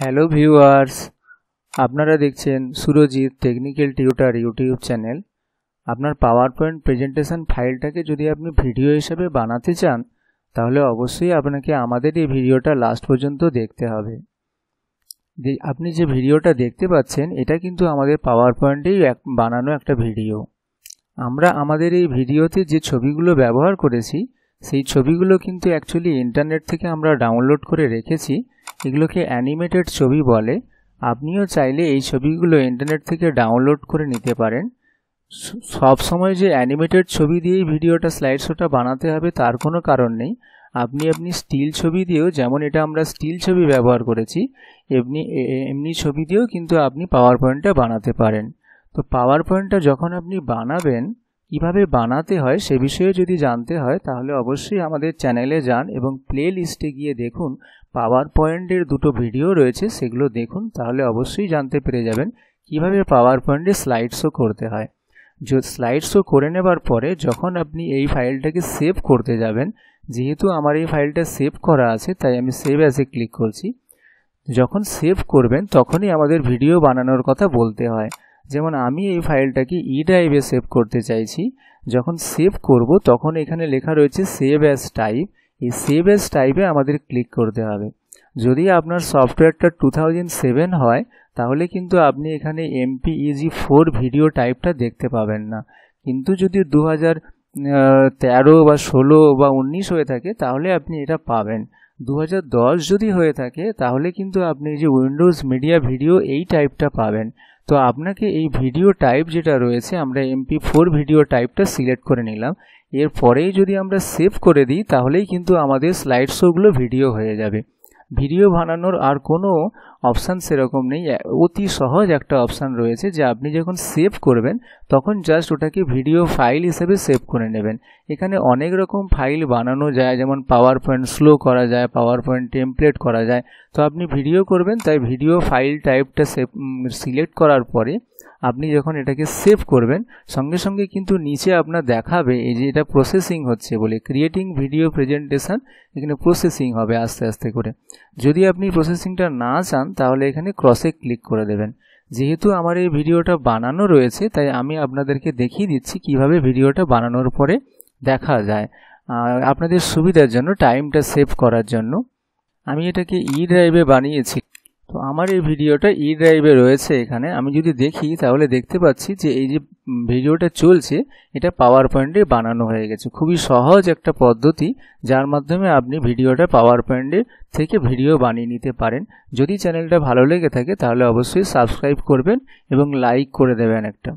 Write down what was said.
hello viewers আপনারা দেখছেন Surajit technical tutor YouTube channel আপনার পাওয়ার পয়েন্ট প্রেজেন্টেশন ফাইলটাকে যদি আপনি ভিডিও হিসেবে বানাতে চান তাহলে অবশ্যই আপনাকে আমাদের এই ভিডিওটা লাস্ট পর্যন্ত দেখতে হবে আপনি যে ভিডিওটা দেখতে পাচ্ছেন এটা কিন্তু আমাদের পাওয়ার পয়েন্টেই বানানো একটা ভিডিও আমরা আমাদের এই ভিডিওতে যে ছবিগুলো ব্যবহার করেছি সেই ছবিগুলো কিন্তু অ্যাকচুয়ালি ইন্টারনেট থেকে আমরা ডাউনলোড করে রেখেছি এগুলোকে অ্যানিমেটেড ছবি বলে আপনিও চাইলে এই ছবিগুলো ইন্টারনেট থেকে ডাউনলোড করে নিতে পারেন সব সময় যে অ্যানিমেটেড ছবি দিয়েই ভিডিওটা স্লাইড শোটা বানাতে হবে তার কোনো কারণ নেই আপনি আপনি স্টিল ছবি দিয়েও যেমন এটা আমরা স্টিল ছবি ব্যবহার করেছি এমনি এমনি ছবি দিয়েও কিন্তু আপনি পাওয়ার পয়েন্টটা বানাতে পারেন তো পাওয়ার পয়েন্টটা যখন আপনি বানাবেন কিভাবে বানাতে হয় সে বিষয়ে যদি জানতে হয় তাহলে অবশ্যই আমাদের চ্যানেলে যান এবং প্লে লিস্টে গিয়ে দেখুন পাওয়ার পয়েন্টের দুটো ভিডিও রয়েছে সেগুলো দেখুন তাহলে অবশ্যই জানতে পেরে যাবেন কিভাবে পাওয়ার পয়েন্টে স্লাইড শো করতে হয় স্লাইড শো করে নেবার পরে যখন আপনি এই ফাইলটাকে সেভ করতে যাবেন যেহেতু আমার এই ফাইলটা সেভ করা আছে তাই আমি সেভ অ্যাজে ক্লিক করছি যখন সেভ করবেন তখনই আমাদের ভিডিও বানানোর কথা বলতে হয় যেমন আমি এই ফাইলটাকে ই ড্রাইভে সেভ করতে চাইছি যখন সেভ করব তখন এখানে লেখা রয়েছে সেভ অ্যাস টাইপ এই সেভ অ্যাস টাইপে আমাদের ক্লিক করতে হবে যদি আপনার সফটওয়্যারটা টু হয় তাহলে কিন্তু আপনি এখানে এমপিইজি ফোর ভিডিও টাইপটা দেখতে পাবেন না কিন্তু যদি দু হাজার তেরো বা ষোলো বা উনিশ হয়ে থাকে তাহলে আপনি এটা পাবেন দু যদি হয়ে থাকে তাহলে কিন্তু আপনি যে উইন্ডোজ মিডিয়া ভিডিও এই টাইপটা পাবেন তো আপনাকে এই ভিডিও টাইপ যেটা রয়েছে আমরা এমপি ফোর ভিডিও টাইপটা সিলেক্ট করে নিলাম এরপরেই যদি আমরা সেভ করে দিই তাহলেই কিন্তু আমাদের স্লাইড শোগুলো ভিডিও হয়ে যাবে ভিডিও বানানোর আর কোনো অপশান সেরকম নেই অতি সহজ একটা অপশান রয়েছে যে আপনি যখন সেভ করবেন তখন জাস্ট ওটাকে ভিডিও ফাইল হিসেবে সেভ করে নেবেন এখানে অনেক রকম ফাইল বানানো যায় যেমন পাওয়ার পয়েন্ট স্লো করা যায় পাওয়ার পয়েন্ট টেমপ্লেট করা যায় তো আপনি ভিডিও করবেন তাই ভিডিও ফাইল টাইপটা সেভ সিলেক্ট করার পরে আপনি যখন এটাকে সেভ করবেন সঙ্গে সঙ্গে কিন্তু নিচে আপনার দেখাবে এই যে এটা প্রসেসিং হচ্ছে বলে ক্রিয়েটিং ভিডিও প্রেজেন্টেশন এখানে প্রসেসিং হবে আস্তে আস্তে করে যদি আপনি প্রসেসিংটা না চান তাহলে এখানে ক্রসে ক্লিক করে দেবেন যেহেতু আমার এই ভিডিওটা বানানো রয়েছে তাই আমি আপনাদেরকে দেখিয়ে দিচ্ছি কিভাবে ভিডিওটা বানানোর পরে দেখা যায় আপনাদের সুবিধার জন্য টাইমটা সেভ করার জন্য আমি এটাকে ই ড্রাইভে বানিয়েছি তো আমার এই ভিডিওটা ই ড্রাইভে রয়েছে এখানে আমি যদি দেখি তাহলে দেখতে পাচ্ছি যে এই যে ভিডিওটা চলছে এটা পাওয়ার পয়েন্টে বানানো হয়ে গেছে খুবই সহজ একটা পদ্ধতি যার মাধ্যমে আপনি ভিডিওটা পাওয়ার পয়েন্টে থেকে ভিডিও বানিয়ে নিতে পারেন যদি চ্যানেলটা ভালো লেগে থাকে তাহলে অবশ্যই সাবস্ক্রাইব করবেন এবং লাইক করে দেবেন একটা